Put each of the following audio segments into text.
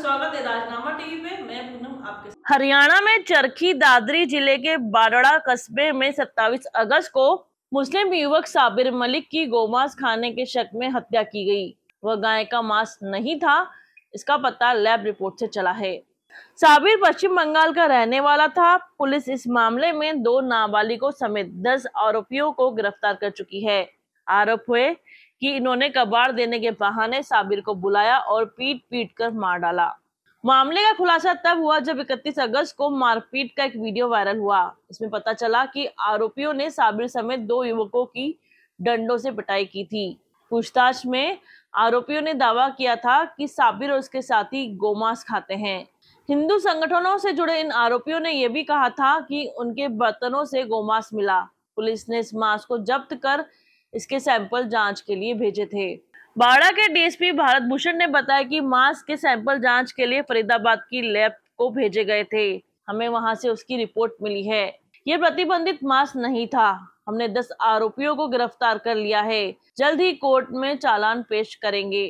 स्वागत है राजनामा टीवी पे मैं आपके हरियाणा में चरखी दादरी जिले के बारड़ा कस्बे में 27 अगस्त को मुस्लिम युवक साबिर मलिक की गोमांस खाने के शक में हत्या की गई वह गाय का मांस नहीं था इसका पता लैब रिपोर्ट से चला है साबिर पश्चिम बंगाल का रहने वाला था पुलिस इस मामले में दो नाबालिगों समेत दस आरोपियों को गिरफ्तार कर चुकी है आरोप हुए कि इन्होंने कबाड़ देने के बहाने साबिर को बुलाया और पीट पीट कर मार डाला मामले का खुलासा तब हुआ जब 31 अगस्त को मारपीट का एक वीडियो वायरल हुआ इसमें पता चला कि आरोपियों ने साबिर समेत दो युवकों की डंडों से पिटाई की थी पूछताछ में आरोपियों ने दावा किया था कि साबिर और उसके साथी गोमांस खाते हैं हिंदू संगठनों से जुड़े इन आरोपियों ने यह भी कहा था कि उनके बर्तनों से गोमांस मिला पुलिस ने इस मांस को जब्त कर इसके सैंपल जांच के लिए भेजे थे बाड़ा के डीएसपी भारत भूषण ने बताया कि मास्क के सैंपल जांच के लिए फरीदाबाद की लैब को भेजे गए थे हमें वहां से उसकी रिपोर्ट मिली है ये प्रतिबंधित मास्क नहीं था हमने दस आरोपियों को गिरफ्तार कर लिया है जल्द ही कोर्ट में चालान पेश करेंगे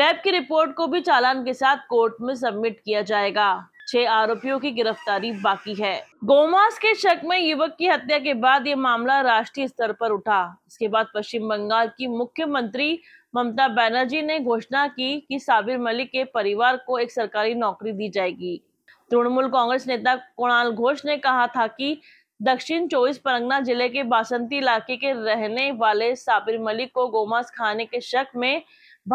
लैब की रिपोर्ट को भी चालान के साथ कोर्ट में सबमिट किया जाएगा छह आरोपियों की गिरफ्तारी बाकी है गोमास के शक में युवक की हत्या के बाद ये मामला राष्ट्रीय स्तर पर उठा इसके बाद पश्चिम बंगाल की मुख्यमंत्री ममता बनर्जी ने घोषणा की कि साबिर मलिक के परिवार को एक सरकारी नौकरी दी जाएगी तृणमूल कांग्रेस नेता कुणाल घोष ने कहा था कि दक्षिण चौबीस परगना जिले के बासंती इलाके के रहने वाले साबिर मलिक को गोमांस खाने के शक में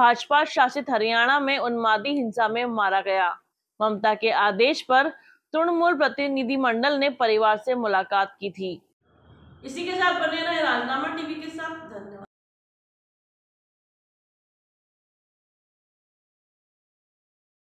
भाजपा शासित हरियाणा में उन्मादी हिंसा में मारा गया ममता के आदेश पर तृणमूल प्रतिनिधि मंडल ने परिवार से मुलाकात की थी इसी के साथ बने रहे राजनामा टीवी के साथ धन्यवाद